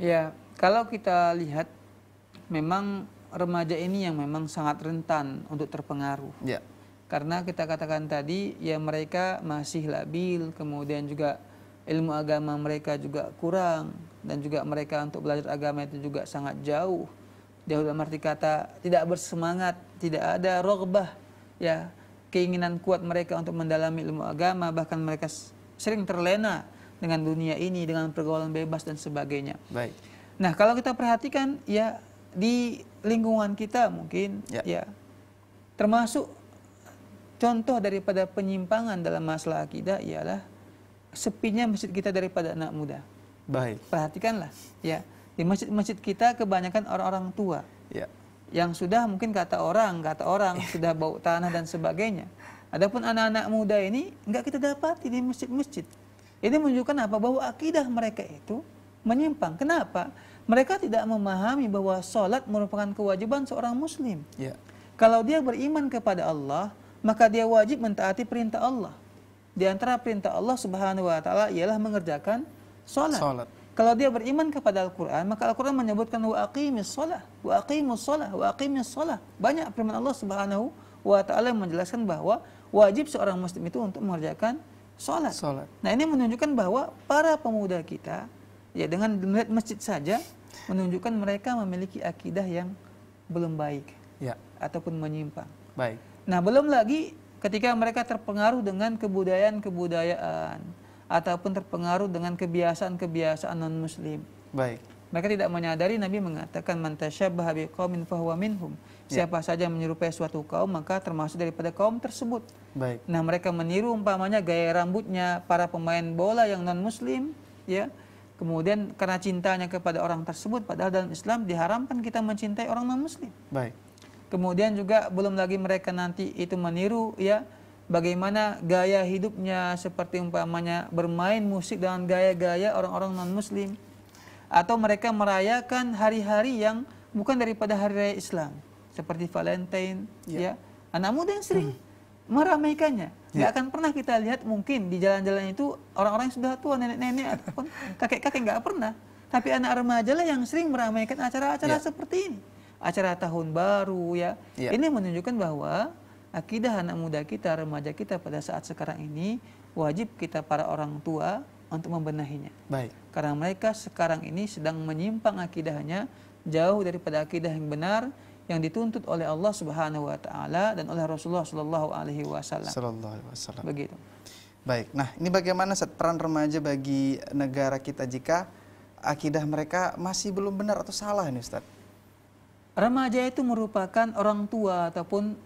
Ya, kalau kita lihat memang remaja ini yang memang sangat rentan untuk terpengaruh. Ya. Karena kita katakan tadi ya mereka masih labil, kemudian juga ilmu agama mereka juga kurang dan juga mereka untuk belajar agama itu juga sangat jauh. Jauh dalam arti kata tidak bersemangat, tidak ada rogbah ya keinginan kuat mereka untuk mendalami ilmu agama bahkan mereka sering terlena dengan dunia ini, dengan pergaulan bebas dan sebagainya. Baik. Nah, kalau kita perhatikan ya di lingkungan kita mungkin ya, ya termasuk contoh daripada penyimpangan dalam masalah akidah ialah sepinya masjid kita daripada anak muda. Baik. Perhatikanlah ya di masjid-masjid kita kebanyakan orang-orang tua. Ya. Yang sudah mungkin kata orang, kata orang sudah bau tanah dan sebagainya. Adapun anak-anak muda ini nggak kita dapat di masjid-masjid. Ini menunjukkan apa? Bahwa akidah mereka itu menyimpang. Kenapa? Mereka tidak memahami bahwa sholat merupakan kewajiban seorang muslim. Ya. Kalau dia beriman kepada Allah, maka dia wajib mentaati perintah Allah. Di antara perintah Allah Subhanahu wa taala ialah mengerjakan sholat. sholat. Kalau dia beriman kepada Al-Quran, maka Al-Quran menyebutkan wa aqimis sholah, wa aqimus sholat. Banyak firman Allah subhanahu wa ta'ala menjelaskan bahwa wajib seorang muslim itu untuk mengerjakan sholat. sholat. Nah ini menunjukkan bahwa para pemuda kita ya dengan melihat masjid saja menunjukkan mereka memiliki akidah yang belum baik ya. ataupun menyimpang. Baik. Nah belum lagi ketika mereka terpengaruh dengan kebudayaan-kebudayaan ataupun terpengaruh dengan kebiasaan-kebiasaan non Muslim. Baik. Mereka tidak menyadari Nabi mengatakan mantasyabbaha biqaumin fahuwa minhum. Ya. Siapa ya. saja menyerupai suatu kaum maka termasuk daripada kaum tersebut. Baik. Nah, mereka meniru umpamanya gaya rambutnya para pemain bola yang non muslim, ya. Kemudian karena cintanya kepada orang tersebut padahal dalam Islam diharamkan kita mencintai orang non muslim. Baik. Kemudian juga belum lagi mereka nanti itu meniru ya bagaimana gaya hidupnya seperti umpamanya bermain musik dengan gaya-gaya orang-orang non muslim atau mereka merayakan hari-hari yang bukan daripada hari raya Islam seperti Valentine yeah. ya anak muda yang sering hmm. meramaikannya ya. nggak yeah. akan pernah kita lihat mungkin di jalan-jalan itu orang-orang yang sudah tua nenek-nenek ataupun kakek-kakek nggak pernah tapi anak remaja lah yang sering meramaikan acara-acara yeah. seperti ini acara tahun baru ya yeah. ini menunjukkan bahwa akidah anak muda kita remaja kita pada saat sekarang ini wajib kita para orang tua untuk membenahinya. Baik. Karena mereka sekarang ini sedang menyimpang akidahnya jauh daripada akidah yang benar yang dituntut oleh Allah Subhanahu wa taala dan oleh Rasulullah sallallahu alaihi wasallam. Sallallahu alaihi wasallam. Begitu. Baik. Nah, ini bagaimana set peran remaja bagi negara kita jika akidah mereka masih belum benar atau salah nih Ustaz? Remaja itu merupakan orang tua ataupun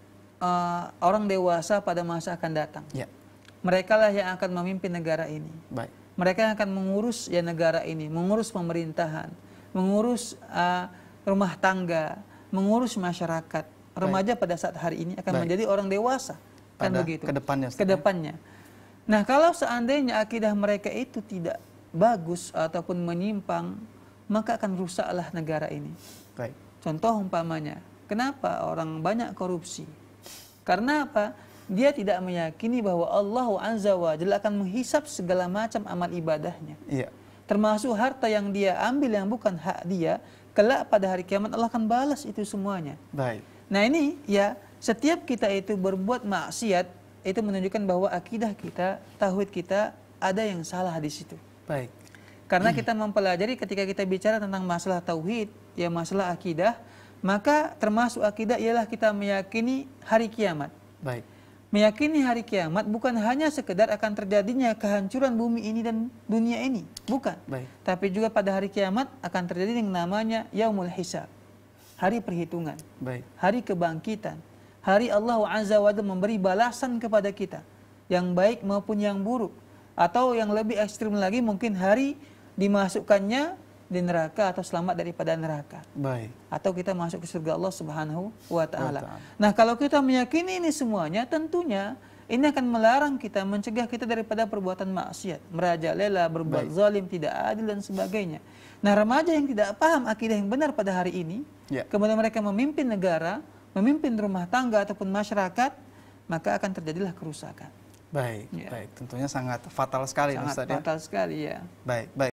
uh, orang dewasa pada masa akan datang. Ya. Mereka lah yang akan memimpin negara ini. Baik. Mereka yang akan mengurus ya negara ini, mengurus pemerintahan, mengurus uh, rumah tangga, mengurus masyarakat. Remaja Baik. pada saat hari ini akan Baik. menjadi orang dewasa. Kan begitu. Kedepannya. Ya? Kedepannya. Nah kalau seandainya akidah mereka itu tidak bagus ataupun menyimpang, maka akan rusaklah negara ini. Baik. Contoh umpamanya, kenapa orang banyak korupsi? Karena apa? dia tidak meyakini bahwa Allah Azza wa Jalla akan menghisap segala macam amal ibadahnya. Iya. Termasuk harta yang dia ambil yang bukan hak dia, kelak pada hari kiamat Allah akan balas itu semuanya. Baik. Nah ini ya setiap kita itu berbuat maksiat itu menunjukkan bahwa akidah kita, tauhid kita ada yang salah di situ. Baik. Karena kita mempelajari ketika kita bicara tentang masalah tauhid, ya masalah akidah, maka termasuk akidah ialah kita meyakini hari kiamat. Baik. Meyakini hari kiamat bukan hanya sekedar akan terjadinya kehancuran bumi ini dan dunia ini, bukan. Baik. Tapi juga pada hari kiamat akan terjadi yang namanya yaumul hisab. Hari perhitungan. Baik. Hari kebangkitan. Hari Allah Azza wa Jalla memberi balasan kepada kita yang baik maupun yang buruk. Atau yang lebih ekstrim lagi mungkin hari dimasukkannya di neraka atau selamat daripada neraka. Baik. Atau kita masuk ke surga Allah Subhanahu wa taala. Nah, kalau kita meyakini ini semuanya tentunya ini akan melarang kita mencegah kita daripada perbuatan maksiat, merajalela, berbuat Baik. zalim, tidak adil dan sebagainya. Nah, remaja yang tidak paham akidah yang benar pada hari ini, ya. kemudian mereka memimpin negara, memimpin rumah tangga ataupun masyarakat, maka akan terjadilah kerusakan. Baik, ya. baik. Tentunya sangat fatal sekali, ya. sangat Ustaz, fatal ya? sekali, ya. Baik, baik.